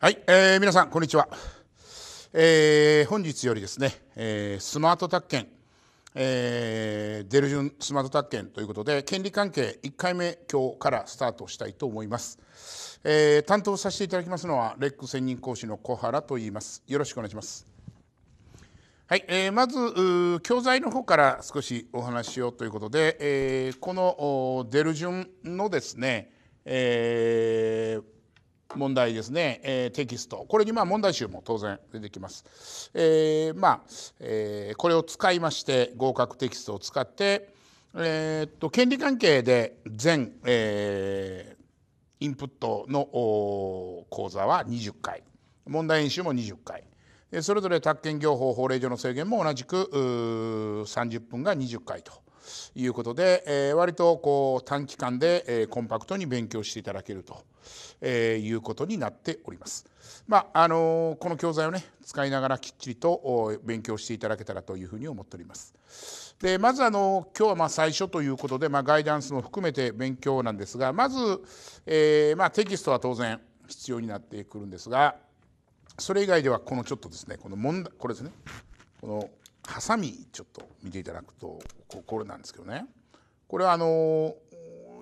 はい、えー、皆さんこんにちは、えー、本日よりですね、えー、スマート宅建、えー、デルジュンスマート宅建ということで権利関係1回目今日からスタートしたいと思います、えー、担当させていただきますのはレック専任講師の小原と言いますよろしくお願いしますはい、えー、まず教材の方から少しお話ししようということで、えー、このデルジュンのですね、えー、問題ですね、えー、テキストこれにまあ問題集も当然出てきます。えー、まあ、えー、これを使いまして合格テキストを使って、えー、っと権利関係で全、えインプットの講座は20回問題演習も20回それぞれ宅建業法法令上の制限も同じく30分が20回ということで、えー、割とこう短期間で、えー、コンパクトに勉強していただけると、えー、いうことになっております。まああのー、この教材をね使いながらきっちりと勉強していただけたらというふうに思っております。でまずあの今日はまあ最初ということで、まあ、ガイダンスも含めて勉強なんですがまず、えーまあ、テキストは当然必要になってくるんですがそれ以外ではこのちょっとですねこの問題これですねこのハサミちょっと見ていただくとこれなんですけどねこれはあの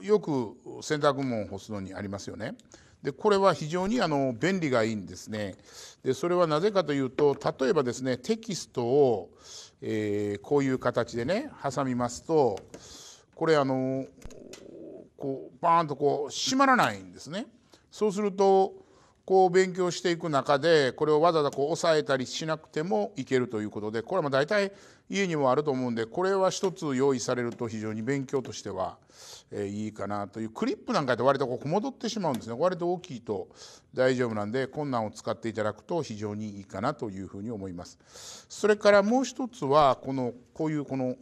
よく洗濯物を干すのにありますよね。でこれは非常にあの便利がいいんですね。でそれはなぜかというと例えばですねテキストを、えー、こういう形でね挟みますとこれあのこうバーンとこう閉まらないんですね。そうするとこう勉強していく中でこれをわざわざこう抑えたりしなくてもいけるということでこれも大体家にもあると思うんでこれは一つ用意されると非常に勉強としては、えいいかなというクリップなんかで割とこう戻ってしまうんですね割と大きいと大丈夫なんで困難を使っていただくと非常にいいかなというふうに思います。それからもう一つはこのこういうこの、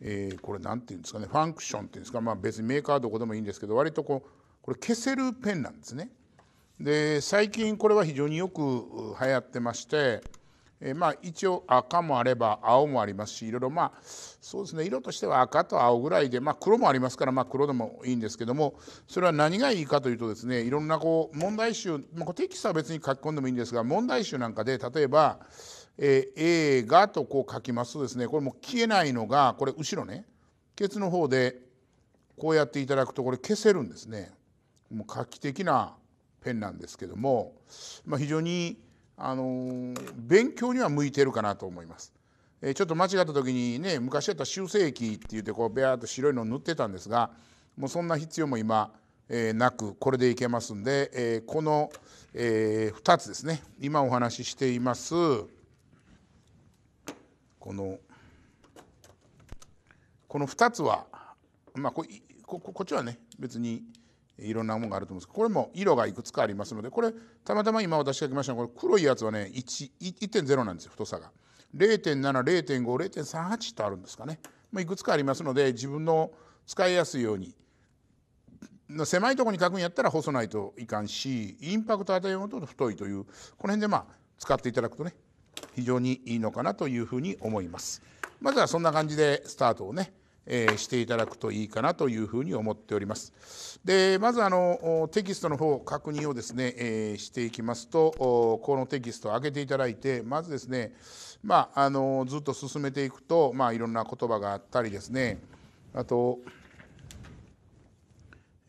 えこれ何て言うんですかねファンクションっていうんですかまあ別にメーカーどこでもいいんですけど割とこうこれ消せるペンなんですね。で最近これは非常によく流行ってまして、えー、まあ一応赤もあれば青もありますしいろいろまあそうですね色としては赤と青ぐらいで、まあ、黒もありますから、まあ、黒でもいいんですけどもそれは何がいいかというとですねいろんなこう問題集、まあ、テキストは別に書き込んでもいいんですが問題集なんかで例えば「えー、映画」とこう書きますとですねこれも消えないのがこれ後ろねケツの方でこうやっていただくとこれ消せるんですね。もう画期的なペンなんですけども、まあ、非常にあの勉強には向いてるかなと思います。えちょっと間違った時にね昔やった修正液って言ってこうベアーと白いのを塗ってたんですがもうそんな必要も今、えー、なくこれでいけますんで、えー、この、えー、2つですね今お話ししていますこのこの2つはまあこここっちはね別にいろんなものがあると思うんですこれも色がいくつかありますのでこれたまたま今私が来ましたこれ黒いやつはね1.0なんですよ太さが。0.70.50.38とあるんですかね、まあ、いくつかありますので自分の使いやすいように狭いとこに書くんやったら細ないといかんしインパクト与えようと太いというこの辺でまあ使っていただくとね非常にいいのかなというふうに思います。まずはそんな感じでスタートをねえしていただくといいかなというふうに思っております。でまずあのテキストの方確認をですね、えしていきますとこのテキストを上げていただいてまずですねまあ、あのずっと進めていくと、まあ、いろんな言葉があったりですねあと、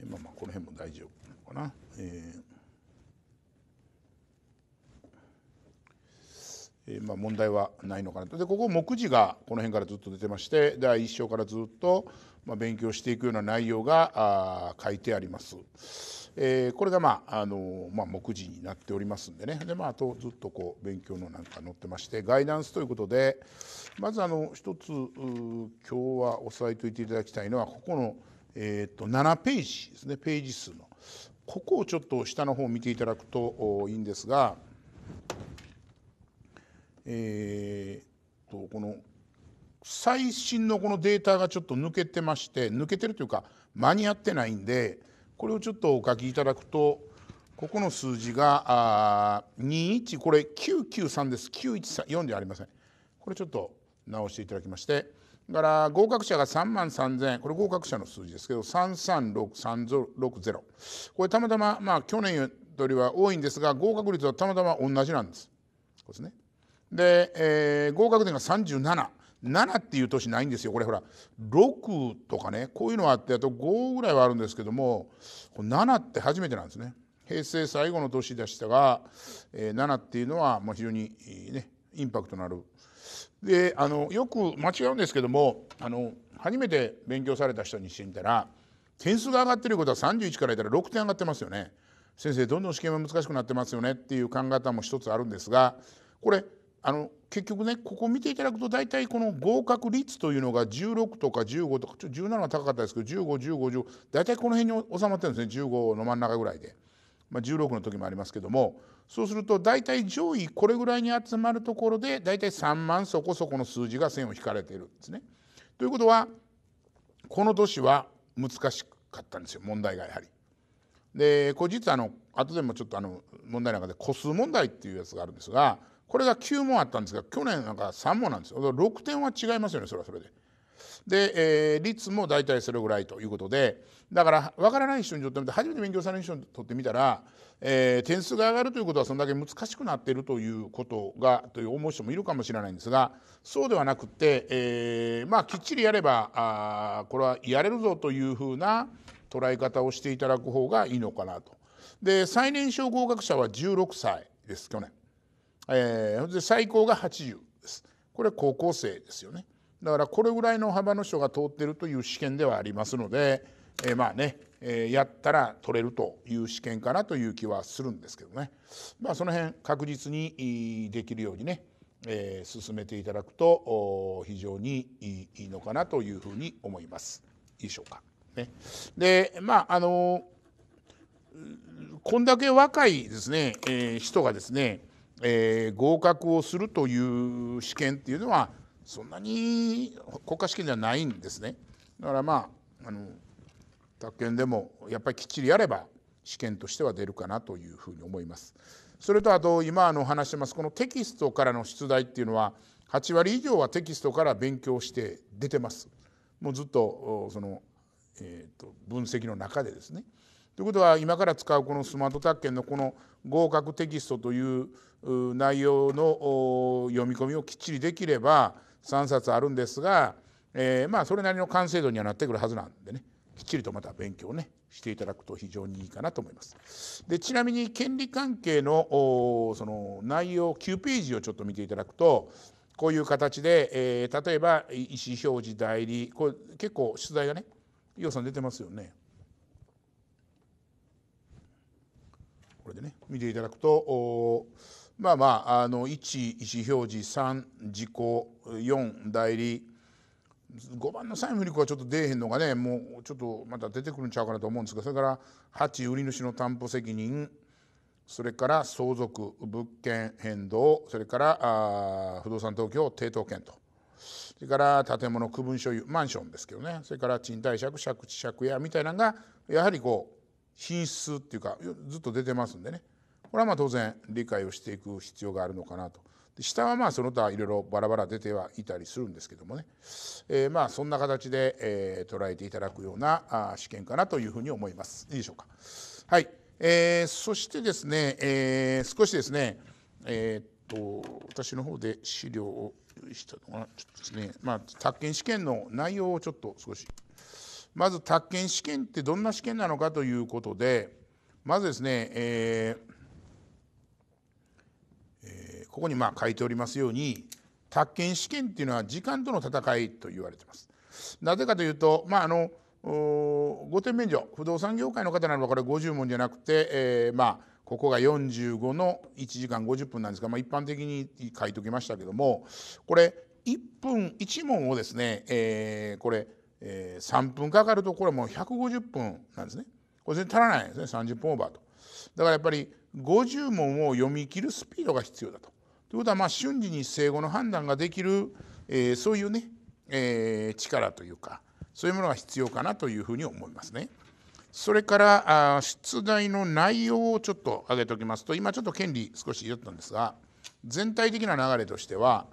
まあ、まあこの辺も大丈夫なのかな。えーえまあ、問題はないのかなとでここ目次がこの辺からずっと出てまして第1章からずっと、まあ、勉強していくような内容が書いてあります。えー、これが、まああのまあ、目次になっておりますんでねで、まあ、あとずっとこう勉強のなんか載ってましてガイダンスということでまずあの一つ今日は押さえておいていただきたいのはここの、えー、と7ページですねページ数のここをちょっと下の方を見ていただくといいんですがえー、とこの最新のこのデータがちょっと抜けてまして抜けてるというか間に合ってないんでこれをちょっとお書きいただくとここの数字が21これ993です9 1 4ではありませんこれちょっと直していただきましてだから合格者が3万3000これ合格者の数字ですけど336360これたまたままあ去年よりは多いんですが合格率はたまたま同じなんです。こですねで、えー、合格点が377。っていう年ないんですよこれほら6とかねこういうのはあってあと5ぐらいはあるんですけども7って初めてなんですね平成最後の年でしたが、え7っていうのはまあ非常に、ね、インパクトのあるであのよく間違うんですけどもあの初めて勉強された人にしてみたら点数が上がってることは31からいたら6点上がってますよね先生どんどん試験は難しくなってますよねっていう考え方も一つあるんですがこれあの結局ねここ見ていただくと大体この合格率というのが16とか15とかちょ17は高かったですけど151515大体この辺に収まってるんですね15の真ん中ぐらいで、まあ、16の時もありますけどもそうすると大体上位これぐらいに集まるところで大体3万そこそこの数字が線を引かれているんですね。ということはこの年は難しかったんですよ問題がやはり。でこれ実はあの後でもちょっとあの問題の中で個数問題っていうやつがあるんですがこれが9問あったんですが去年なんか3問なんですよ6点は違いますよねそれはそれで。で、えー、率も大体それぐらいということでだから分からない人にとってみて初めて勉強される人にとってみたら、えー、点数が上がるということはそんだけ難しくなっているということがという思う人もいるかもしれないんですがそうではなくて、えー、まあきっちりやればあこれはやれるぞというふうな捉え方をしていただく方がいいのかなと。で最年少合格者は16歳です去年。えー、で最高が80ですこれは高校生ですよねだからこれぐらいの幅の人が通ってるという試験ではありますので、えー、まあね、えー、やったら取れるという試験かなという気はするんですけどねまあその辺確実にできるようにね、えー、進めていただくと非常にいいのかなというふうに思います。いいでしょうか。ね、でまああのこんだけ若いですね、えー、人がですねえー、合格をするという試験っていうのはそんなに国家試験ではないんですね。だからまああの宅建でもやっぱりきっちりやれば試験としては出るかなというふうに思います。それとあと今あの話してますこのテキストからの出題っていうのは8割以上はテキストから勉強して出てます。もうずっとその、えーと分析の中でですね。ということは今から使うこのスマート宅建のこの合格テキストという内容の読み込みをきっちりできれば3冊あるんですが、えー、まあそれなりの完成度にはなってくるはずなんでねきっちりとまた勉強ねしていただくと非常にいいかなと思います。でちなみに権利関係のその内容9ページをちょっと見ていただくとこういう形で、えー、例えば意思表示代理これ結構出題がね伊算さん出てますよね。これでね見ていただくとまあまああの1意思表示3事項4代理5番の債務不履行はちょっと出えへんのがねもうちょっとまた出てくるんちゃうかなと思うんですがそれから8売り主の担保責任それから相続物件変動それから不動産記を抵当権とそれから建物区分所有マンションですけどねそれから賃貸借借地借家みたいなのがやはりこう品質っていうかずっと出てますんでねこれはまあ当然理解をしていく必要があるのかなと。で下はまあその他いろいろバラバラ出てはいたりするんですけどもね、えー、まあそんな形で、えー、捉えていただくようなあ試験かなというふうに思います。いいでしょうか。はい、えー、そしてですね、えー、少しですね、えー、っと私の方で資料を用意したのがちょっとですね、まあ、宅建試験の内容をちょっと少しまず宅建試験ってどんな試験なのかということでまずですね、えーえー、ここにまあ書いておりますように宅建試験っていうのは時間との戦いと言われてます。なぜかというと、まあ、あの5点免除不動産業界の方ならばこれ50問じゃなくて、えー、まあここが45の1時間50分なんですが、まあ、一般的に書いときましたけどもこれ1分1問をですね、えー、これえー、3分かかるとこれはもう150分なんですね。これ全然足らないんですね30分オーバーと。だからやっぱり50問を読み切るスピードが必要だと。ということはまあ瞬時に生後の判断ができる、えー、そういうね、えー、力というかそういうものが必要かなというふうに思いますね。それからあ出題の内容をちょっと挙げておきますと今ちょっと権利少し言ったんですが。全体的な流れとしては、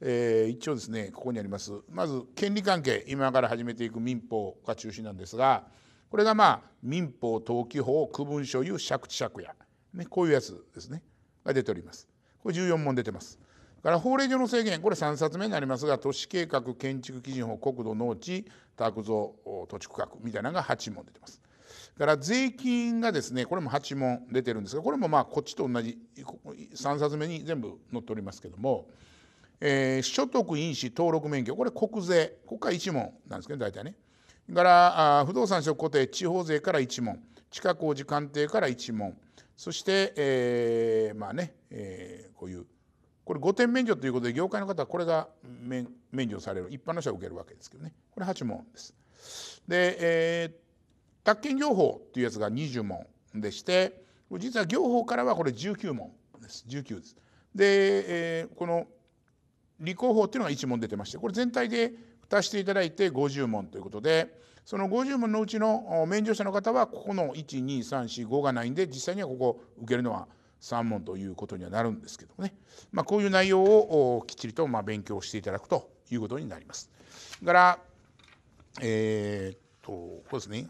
えー、一応ですねここにありますまず権利関係今から始めていく民法が中心なんですがこれがまあ民法登記法区分所有借地借家、ね、こういうやつですねが出ております。これ14問出てます。から法令上の制限これ3冊目になりますが都市計画建築基準法国土農地宅造土地区画みたいなのが8問出てます。から税金がですねこれも8問出てるんですがこれもまあこっちと同じ3冊目に全部載っておりますけども、えー、所得印紙登録免許これ国税ここら1問なんですけど大体ね。からあ不動産所得固定地方税から1問地下工事鑑定から1問そして、えー、まあね、えー、こういうこれ5点免除ということで業界の方はこれが免除される一般の人は受けるわけですけどねこれ8問です。でえー、っ宅建業法っていうやつが20問でして実は業法からはこれ19問です19です。で、えー、この立候補っていうのが1問出てましてこれ全体で足していただいて50問ということでその50問のうちの免除者の方はここの12345がないんで実際にはここ受けるのは3問ということにはなるんですけどもね、まあ、こういう内容をきっちりとま勉強していただくということになります。だから、えー、っとこうですね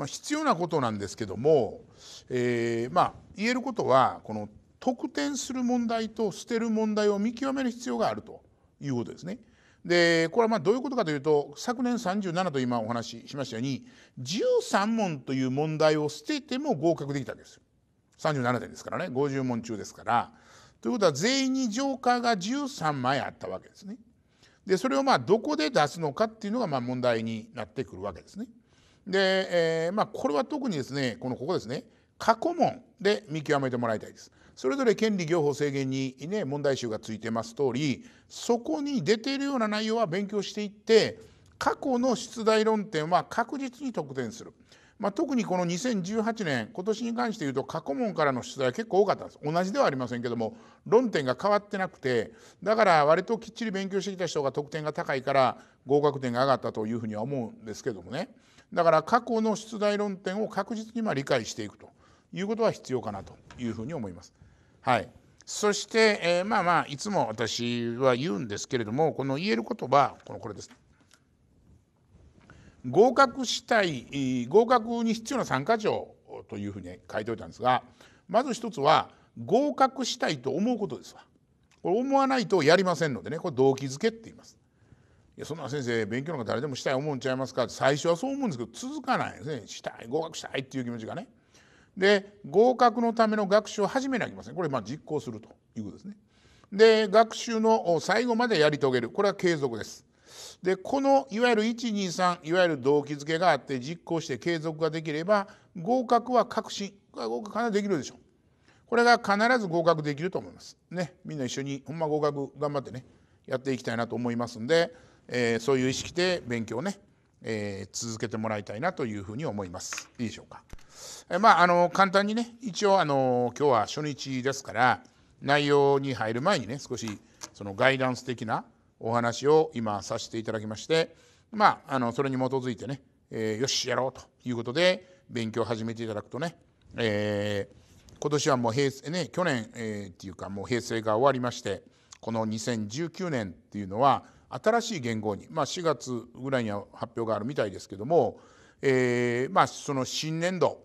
まあ、必要なことなんですけども、えー、まあ言えることはこの得点する問題と捨てる問題を見極める必要があるということですね。でこれはまあどういうことかというと昨年37と今お話ししましたように13問という問題を捨てても合格できたわけですよ。37点ですからね50問中ですから。ということは全員にジョーカーが13枚あったわけですね。でそれをまあどこで出すのかっていうのがまあ問題になってくるわけですね。で、えー、まあ、これは特にですねこのここですね過去問で見極めてもらいたいです。それぞれ権利業法制限に、ね、問題集がついてます通りそこに出ているような内容は勉強していって過去の出題論点は確実に得点するまあ、特にこの2018年今年に関して言うと過去問からの出題は結構多かったんです同じではありませんけども論点が変わってなくてだから割ときっちり勉強してきた人が得点が高いから合格点が上がったというふうには思うんですけどもねだから過去の出題論点を確実にま理解していくということは必要かなというふうに思います。はいそして、えー、まあまあいつも私は言うんですけれどもこの言える言葉このこれです合格したい合格に必要な参加条というふうに書いておいたんですがまず一つは合格したいと思うことですわ。これ思わないとやりませんのでねこれ動機づけって言います。いやそんな先生勉強なんか誰でもしたい思うんちゃいますかって最初はそう思うんですけど続かないですねしたい合格したいっていう気持ちがね。で合格のための学習を始めなきゃいけませんこれまあ実行するということですね。で学習の最後までやり遂げるこれは継続です。でこのいわゆる123いわゆる動機づけがあって実行して継続ができれば合格は確信合格かなできるでしょうこれが必ず合格できると思いますねみんな一緒にほんま合格頑張ってねやっていきたいなと思いますんで、えー、そういう意識で勉強ね、えー、続けてもらいたいなというふうに思いますいいでしょうか、えー、まああの簡単にね一応あの今日は初日ですから内容に入る前にね少しそのガイダンス的なお話を今させていただきまして、まあ、あのそれに基づいてね、えー、よしやろうということで勉強を始めていただくとね、えー、今年はもう平成ね去年、えー、っていうかもう平成が終わりましてこの2019年っていうのは新しい元号に、まあ、4月ぐらいには発表があるみたいですけども、えーまあ、その新年度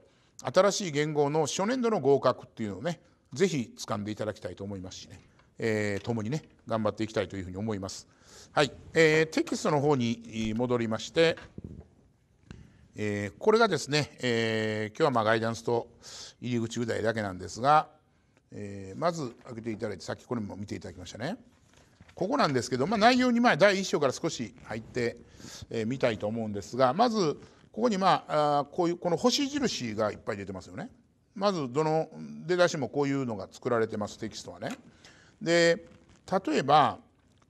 新しい元号の初年度の合格っていうのをね是非掴んでいただきたいと思いますしね。えー、共にね頑張っていきたいというふうに思います。はい、えー、テキストの方に戻りまして、えー、これがですね、えー、今日はまあガイダンスと入り口らいだけなんですが、えー、まず開けていただいてさっきこれも見ていただきましたね。ここなんですけど、まあ、内容に前第1章から少し入ってみ、えー、たいと思うんですがまずここにまああこういうこの星印がいっぱい出てますよね。まずどの出だしもこういうのが作られてますテキストはね。で例えば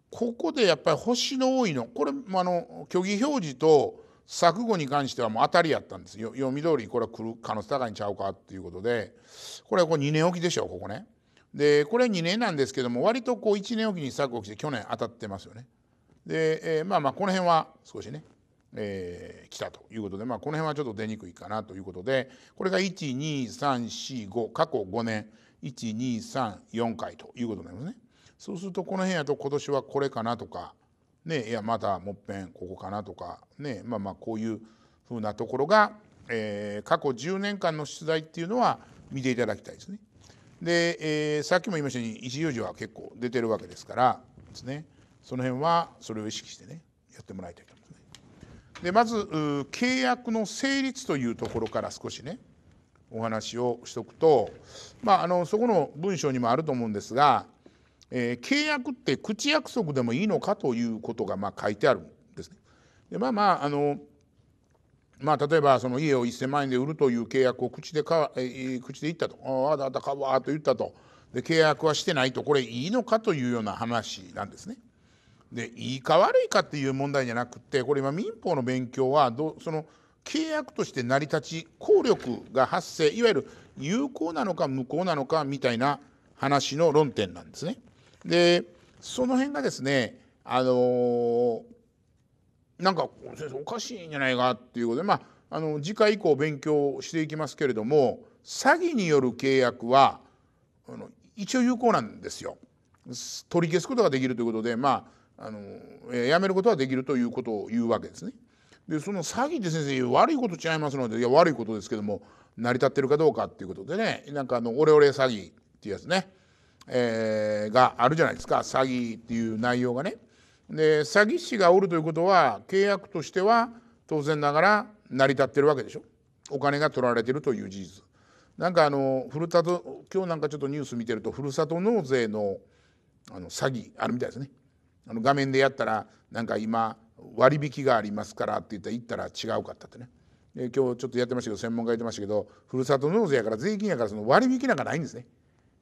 ここでやっぱり星の多いのこれあの虚偽表示と錯誤に関してはもう当たりやったんですよ読み通りこれは来る可能性高いんちゃうかっていうことでこれはこれ2年おきでしょここね。でこれ2年なんですけども割とこう1年おきに錯誤して去年当たってますよね。で、えー、まあまあこの辺は少しね、えー、来たということで、まあ、この辺はちょっと出にくいかなということでこれが12345過去5年1234回ということになりますね。そうするとこの辺やと今年はこれかなとか、ね、いやまたもっぺんここかなとか、ね、まあまあこういうふうなところが、えー、過去10年間の出題っていうのは見ていただきたいですね。で、えー、さっきも言いましたように一行字は結構出てるわけですからですねその辺はそれを意識してねやってもらいたいと思いますね。でまず契約の成立というところから少しねお話をしておくと、まあ、あのそこの文章にもあると思うんですが、えー、契約って口約束でもいいのかということがまあ書いてあるんですね。でまあまああのまあ、例えばその家を1,000万円で売るという契約を口でか、えー、口で言ったと「ああだだかわ」と言ったとで契約はしてないとこれいいのかというような話なんですね。でいいか悪いかっていう問題じゃなくてこれ今民法の勉強はどその「契約として成り立ち効力が発生いわゆる有効なのか無効なのかみたいな話の論点なんですね。でその辺がですねあのー、なんか先生おかしいんじゃないかっていうことでまああの次回以降勉強していきますけれども詐欺による契約はあの一応有効なんですよ。取り消すことができるということでまああのやめることはできるということを言うわけですね。でその詐欺って先生悪いこと違いますのでいや悪いことですけども成り立ってるかどうかっていうことでねなんかあのオレオレ詐欺っていうやつね、えー、があるじゃないですか詐欺っていう内容がね。で詐欺師がおるということは契約としては当然ながら成り立ってるわけでしょお金が取られてるという事実。なんかあのふるさと今日なんかちょっとニュース見てるとふるさと納税のあの詐欺あるみたいですね。あの画面でやったらなんか今割引がありますからって言ったら行ったら違うかったってね。今日ちょっとやってましたけど専門家言ってましたけどふるさと納税やから税金やからその割引なんかないんですね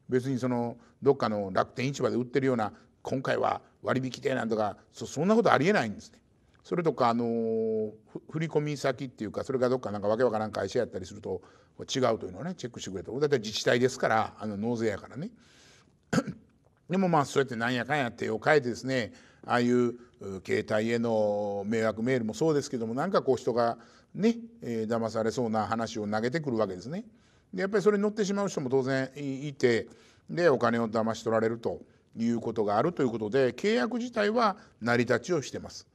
別にそのどっかの楽天市場で売ってるような今回は割引でなんとかそんなことありえないんですねそれとかあの振込先っていうかそれがどっかなんかわけわからん会社やったりすると違うというのをねチェックしてくれとだって自治体ですからあの納税やからね でもまあそうやってなんやかんやってを変えてですねああいう携帯への迷惑メールもそうですけども何かこう人がね、騙されそうな話を投げてくるわけですね。でやっぱりそれに乗ってしまう人も当然いてでお金を騙し取られるということがあるということで契約自体は成り立ちをしてます。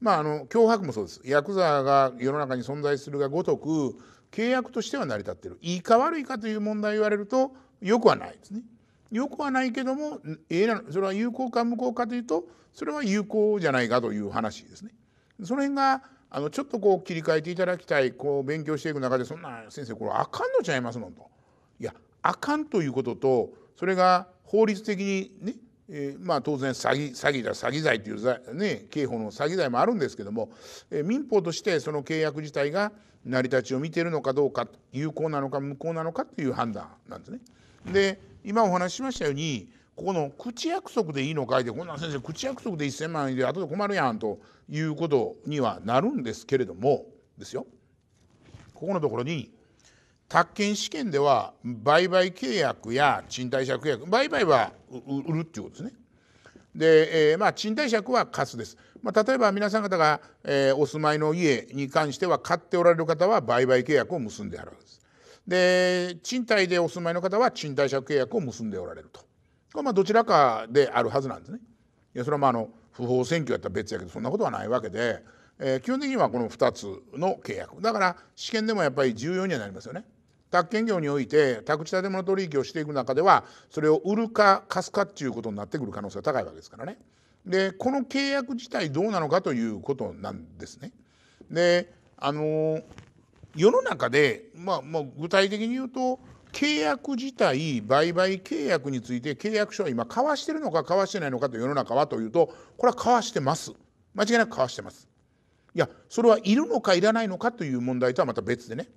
まあ、あの脅迫もそうですヤクザが世の中に存在するがごとく契約としては成り立っているいいか悪いかという問題を言われるとよくはないですね。よくはないけどもそれは有効か無効かというとそれは有効じゃないかという話ですね。その辺があのちょっとこう切り替えていただきたいこう勉強していく中でそんな先生これあかんのちゃいますのと。いやあかんということとそれが法律的にね、えー、まあ当然詐欺詐欺だ詐欺罪というね刑法の詐欺罪もあるんですけども、えー、民法としてその契約自体が成り立ちを見ているのかどうか有効なのか無効なのかという判断なんですね。で今お話ししましたようにここの口約束でいいのかいでこんな先生口約束で1,000万円で後で困るやんということにはなるんですけれどもですよここのところに宅建試験では売買契約や賃貸借契約売買は売るっていうことですね。で、えー、まあ賃貸借は貸すです。まあ、例えば皆さん方が、えー、お住まいの家に関しては買っておられる方は売買契約を結んであるわけです。で賃貸でお住まいの方は賃貸借契約を結んでおられるとこれまあどちらかであるはずなんですね。いやそれはまああの不法占拠やったら別やけどそんなことはないわけで、えー、基本的にはこの2つの契約だから試験でもやっぱり重要にはなりますよね。宅建業において宅地建物取引をしていく中ではそれを売るか貸すかっていうことになってくる可能性が高いわけですからね。でこの契約自体どうなのかということなんですね。であのー世の中で、まあ、ま具体的に言うと契約自体売買契約について契約書は今交わしてるのか交わしてないのかと世の中はというとこれは交わしてます間違いなく交わしてますいやそれはいるのかいらないのかという問題とはまた別でね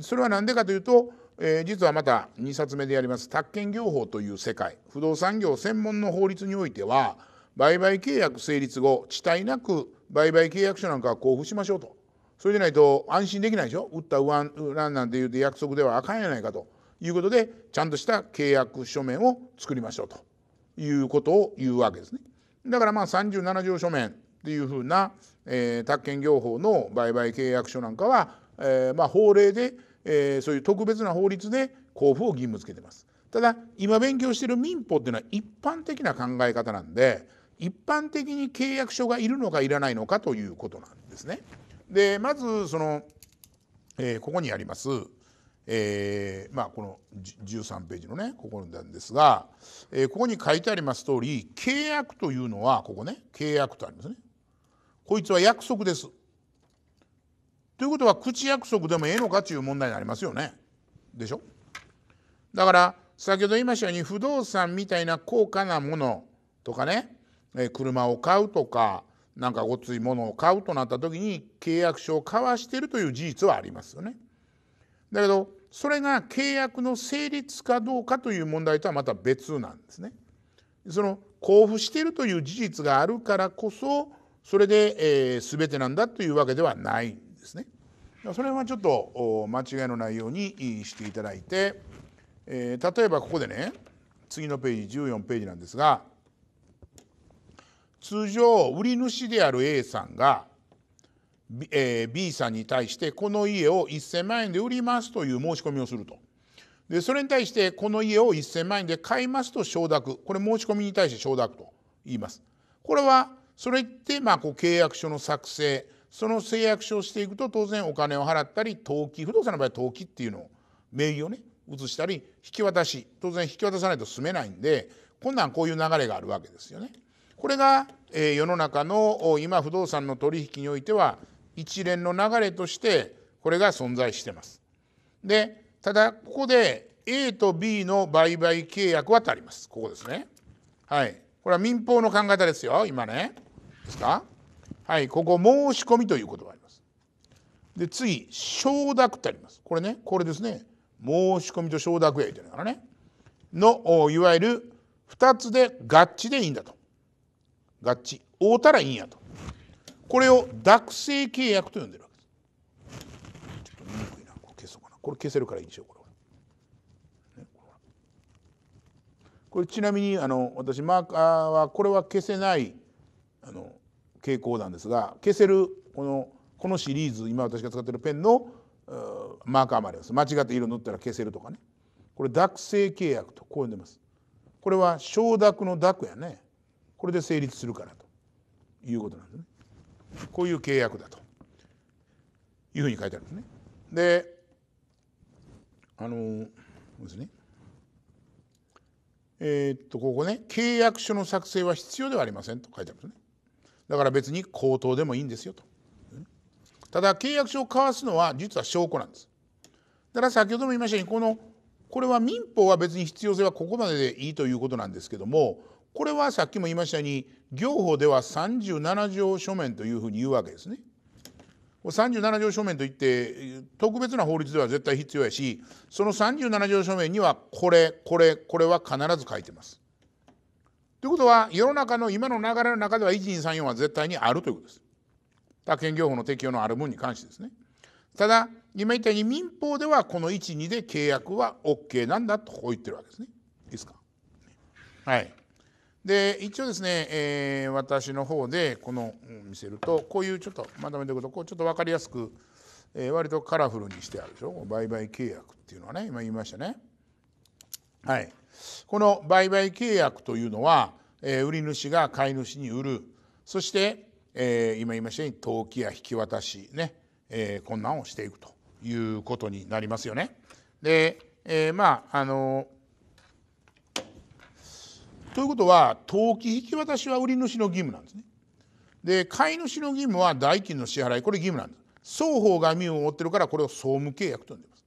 それは何でかというと、えー、実はまた2冊目でやります宅建業法という世界不動産業専門の法律においては売買契約成立後遅滞なく売買契約書なんかは交付しましょうとそれでないと安心できないでしょ打ったウランなんて言うて約束ではあかんやないかということでちゃんとした契約書面を作りましょうということを言うわけですね。だからまあ37条書面っていうふうな、えー、宅建業法の売買契約書なんかは、えー、まあ法令で、えー、そういう特別な法律で交付を義務付けてます。ただ今勉強してる民法っていうのは一般的な考え方なんで一般的に契約書がいるのかいらないのかということなんですね。でまずその、えー、ここにあります、えー、まあ、この13ページのねここなんですが、えー、ここに書いてあります通り契約というのはここね契約とありますね。こいつは約束です。ということは口約束でもええのかという問題になりますよね。でしょだから先ほど言いましたように不動産みたいな高価なものとかね車を買うとかなんかごっついものを買うとなった時に契約書を交わしているという事実はありますよね。だけどそれが契約の成立かどうかという問題とはまた別なんですね。その交付しているという事実があるからこそそれで、えー、全てなんだというわけではないんですね。それはちょっと間違いのないようにしていただいて、えー、例えばここでね次のページ14ページなんですが通常売り主である A さんが、え B さんに対してこの家を1,000万円で売りますという申し込みをすると。でそれに対してこの家を1,000万円で買いますと承諾これ申し込みに対して承諾と言います。これはそれってまあこう契約書の作成その誓約書をしていくと当然お金を払ったり登記不動産の場合は登記っていうのを名義をね移したり引き渡し当然引き渡さないと済めないんでこんなんこういう流れがあるわけですよね。これが世の中の今不動産の取引においては一連の流れとしてこれが存在してます。でただここで A と B の売買契約はとあります。ここですね。はい。これは民法の考え方ですよ。今ね。ですかはい。ここ申し込みということがあります。で次承諾ってあります。これね。これですね。申し込みと承諾や言うてるからね。のいわゆる2つで合致でいいんだと。合致合うたらいいんやとこれを諾性契約と呼んでるわけですちょっと見にくいなこれ消そうかなこれ消せるからいいんでしょうこれ、ね、これちなみにあの私マーカーはこれは消せないあの傾向なんですが消せるこのこのシリーズ今私が使っているペンのマーカーもあります間違って色塗ったら消せるとかねこれ諾性契約とこう呼んでますこれは承諾の諾やねこれで成立するからということなんですね。こういう契約だというふうに書いてあるんですね。であのですねえー、っとここね契約書の作成は必要ではありませんと書いてあるんですね。だから別に口頭でもいいんですよと。ただ契約書を交わすのは実は証拠なんです。だから先ほども言いましたようにこのこれは民法は別に必要性はここまででいいということなんですけどもこれはさっきも言いましたように行法では37条書面というふうに言うわけですね。37条書面といって特別な法律では絶対必要やしその37条書面にはこれこれこれは必ず書いてます。ということは世の中の今の流れの中では1234は絶対にあるということです。他県業法の適用のある分に関してですね。ただ今言ったように民法ではこの12で契約は OK なんだとこう言ってるわけですね。いいですかはいで一応ですね、えー、私の方でこの見せるとこういうちょっとまとめていくとこうちょっと分かりやすく、えー、割とカラフルにしてあるでしょ売買契約っていうのはね今言いましたね。はい、この売買契約というのは、えー、売り主が買い主に売るそして、えー、今言いましたように登記や引き渡しね、えー、困難をしていくということになりますよね。で、えー、まああのということは登記引き渡しは売り主の義務なんですね。で買い主の義務は代金の支払いこれ義務なんです。双方が義務を負ってるからこれを総務契約と呼んでます。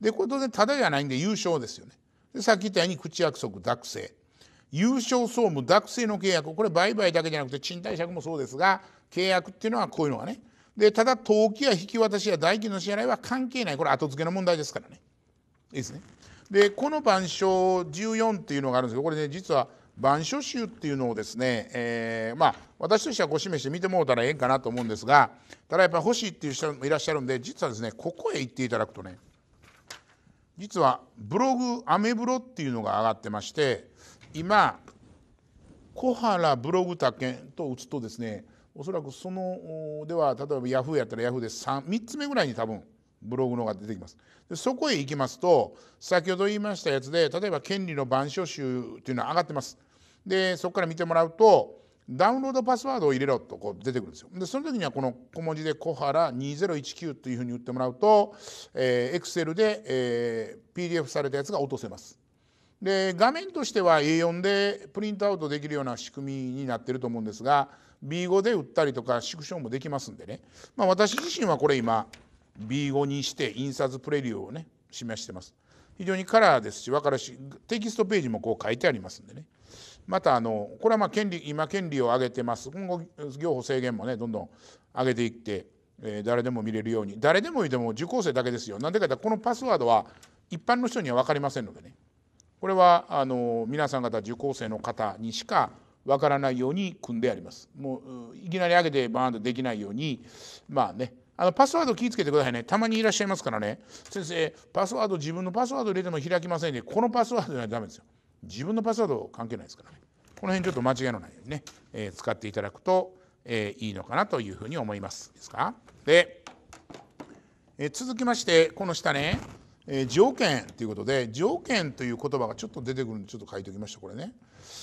でこれ当然ただじゃないんで優勝ですよね。でさっき言ったように口約束諾成優勝総務諾成の契約これ売買だけじゃなくて賃貸借もそうですが契約っていうのはこういうのがねでただ登記や引き渡しや代金の支払いは関係ないこれ後付けの問題ですからねいいですねでこの板書14っていうのがあるんですけどこれね実は板書集っていうのをですね、えー、まあ私としてはご示して見てもうたらええんかなと思うんですがただやっぱりいっていう人もいらっしゃるんで実はですねここへ行っていただくとね実はブログアメブロっていうのが上がってまして今小原ブログ他県と打つとですねおそらくそのでは例えばヤフーやったらヤフーで 3, 3つ目ぐらいに多分ブログのが出てきますでそこへ行きますと先ほど言いましたやつで例えば「権利の板書集」というのは上がってますでそこから見てもらうとダウンロードパスワードを入れろとこう出てくるんですよでその時にはこの小文字で「小原2019」というふうに言ってもらうと、えー、e x で、えー、PDF されたやつが落とせますで画面としては A4 でプリントアウトできるような仕組みになってると思うんですが B5 で売ったりとか縮小もできますんでね、まあ、私自身はこれ今 B5 にして印刷プレリューをね示してます非常にカラーですし分かるしテキストページもこう書いてありますんでねまたあのこれはまあ権利今権利を上げてます今後業法制限もねどんどん上げていって、えー、誰でも見れるように誰でもいても受講生だけですよなんでかってこのパスワードは一般の人には分かりませんのでねこれはあの皆さん方受講生の方にしか分からないように組んでありますもういきなり上げてバーンとできないようにまあねあのパスワード気をつけてくださいね。たまにいらっしゃいますからね。先生、パスワード、自分のパスワード入れても開きませんで、このパスワードじゃダメですよ。自分のパスワード関係ないですからね。この辺ちょっと間違いのないようにね、えー、使っていただくと、えー、いいのかなというふうに思います。ですかで、えー、続きまして、この下ね、え条件ということで、条件という言葉がちょっと出てくるんで、ちょっと書いておきました、これね。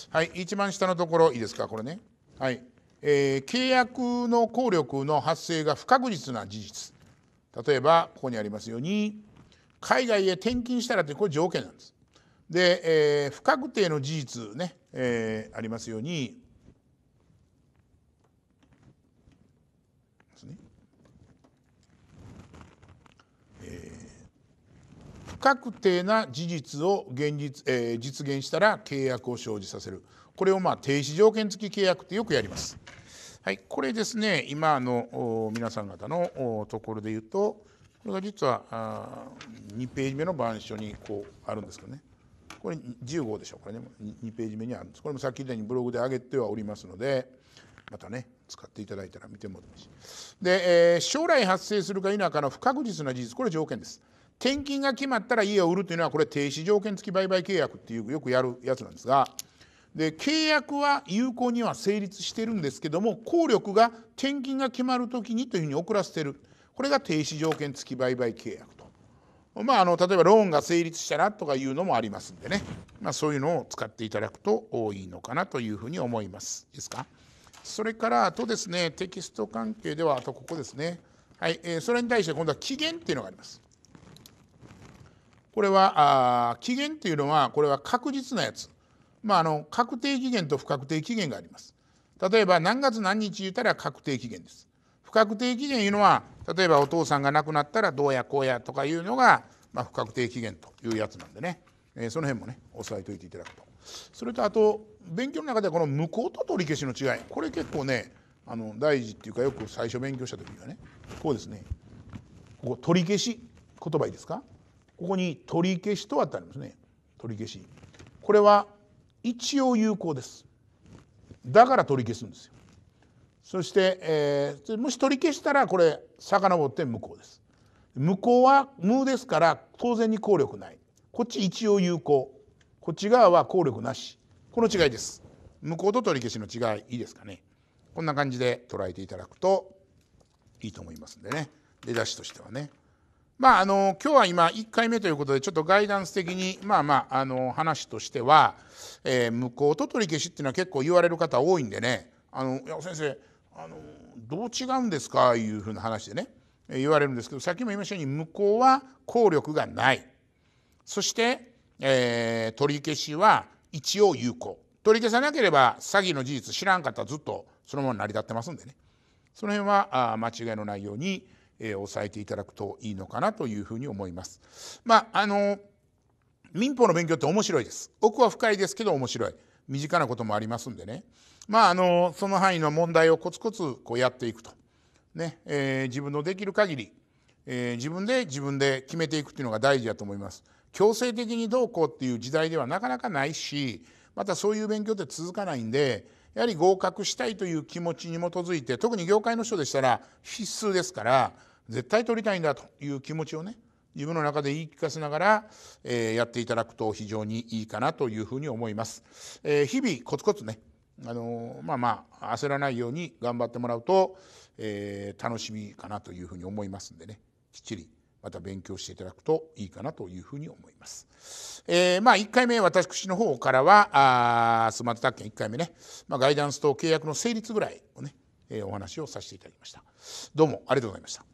はい、一番下のところ、いいですか、これね。はい。えー、契約の効力の発生が不確実な事実例えばここにありますように海外へ転勤したらってこれ条件なんです。で、えー、不確定の事実ね、えー、ありますように不確定な事実を現実、えー、実現したら契約を生じさせるこれをまあ停止条件付き契約ってよくやります。はい、これですね今の皆さん方のところで言うとこれが実は2ページ目の板書にこうあるんですけどねこれ10号でしょうこれね2ページ目にあるんですこれもさっき言ったようにブログで上げてはおりますのでまたね使っていただいたら見てもらいましで、えー、将来発生するか否かの不確実な事実これ条件です転勤が決まったら家を売るというのはこれ停止条件付き売買契約っていうよくやるやつなんですがで契約は有効には成立してるんですけども効力が転勤が決まる時にというふうに遅らせてるこれが停止条件付き売買契約と、まあ、あの例えばローンが成立したらとかいうのもありますんでね、まあ、そういうのを使っていただくと多いのかなというふうに思いますですかそれからあとですねテキスト関係ではあとここですねはい、えー、それに対して今度は期限っていうのがありますこれはあ期限っていうのはこれは確実なやつまあ、あの確定期限と不確定期限があります。例えば何月何日言ったら確定期限です。不確定期限いうのは例えばお父さんが亡くなったらどうやこうやとかいうのが、まあ、不確定期限というやつなんでね、えー、その辺もね押さえておいていただくと。それとあと勉強の中ではこの無効と取り消しの違いこれ結構ねあの大事っていうかよく最初勉強した時にはねこうですねここ取り消し言葉いいですかここに取り消しとあってありますね取り消しこれは一応有効ですだから取り消すんですよそして、えー、もし取り消したらこれ遡って無効です無効は無ですから当然に効力ないこっち一応有効こっち側は効力なしこの違いです無効と取り消しの違いいいですかねこんな感じで捉えていただくといいと思いますんでね出だしとしてはねまあ、あの今日は今1回目ということでちょっとガイダンス的にまあまああの話としては、えー、無効と取り消しっていうのは結構言われる方多いんでね「あの先生あのどう違うんですか?」いうふうな話でね言われるんですけどさっきも言いましたように無効は効力がないそして、えー、取り消しは一応有効取り消さなければ詐欺の事実知らんかったらずっとそのまま成り立ってますんでねその辺はあ間違いのないようにえ抑えていただくといいのかなというふうに思います。まああの民法の勉強って面白いです。奥は深いですけど面白い。身近なこともありますんでね。まああのその範囲の問題をコツコツこうやっていくと。ねえー、自分のできる限り、えー、自分で自分で決めていくっていうのが大事だと思います。強制的にどうこうっていう時代ではなかなかないしまたそういう勉強って続かないんでやはり合格したいという気持ちに基づいて特に業界の人でしたら必須ですから絶対取りたいんだという気持ちをね自分の中で言い聞かせながら、えー、やっていただくと非常にいいかなというふうに思います。えー、日々コツコツねあのまあまあ焦らないように頑張ってもらうと、えー、楽しみかなというふうに思いますんでねきっちりまた勉強していただくといいかなというふうに思います。えー、まあ1回目私の方からはあスマートタッケン1回目ね、まあ、ガイダンスと契約の成立ぐらいをね、えー、お話をさせていただきました。どうもありがとうございました。